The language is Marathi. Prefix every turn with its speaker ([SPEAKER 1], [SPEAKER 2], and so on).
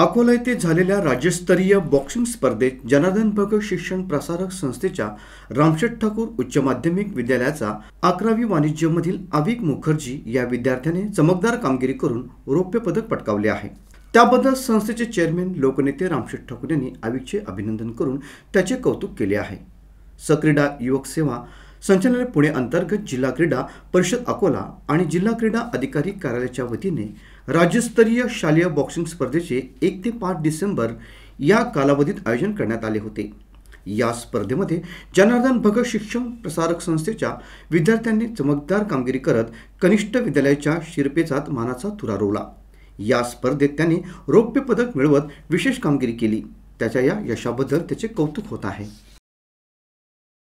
[SPEAKER 1] अकोला येथे झालेल्या राज्यस्तरीय बॉक्सिंग स्पर्धेत जनार्दन भगत शिक्षण प्रसारक संस्थेच्या रामशेठ ठाकूर उच्च माध्यमिक विद्यालयाचा अकरावी वाणिज्यमधील अविक मुखर्जी या विद्यार्थ्याने चमकदार कामगिरी करून रौप्य पदक पटकावले आहे त्याबद्दल संस्थेचे चेअरमॅन लोकनेते रामशेठ ठाकूर यांनी आविकचे अभिनंदन करून त्याचे कौतुक केले आहे सक्रीडा युवक सेवा संचालनालय पुणे अंतर्गत जिल्हा क्रीडा परिषद अकोला आणि जिल्हा क्रीडा अधिकारी कार्यालयाच्या वतीने राज्यस्तरीय शालेय बॉक्सिंग स्पर्धेचे एक ते पाच डिसेंबर या कालावधीत आयोजन करण्यात आले होते या स्पर्धेमध्ये जनार्दन भगत शिक्षण प्रसारक संस्थेच्या विद्यार्थ्यांनी चमकदार कामगिरी करत कनिष्ठ विद्यालयाच्या शिरपेचात मानाचा तुरा रोवला या स्पर्धेत त्यांनी रौप्य पदक मिळवत विशेष कामगिरी केली त्याच्या या यशाबद्दल त्याचे कौतुक होत आहे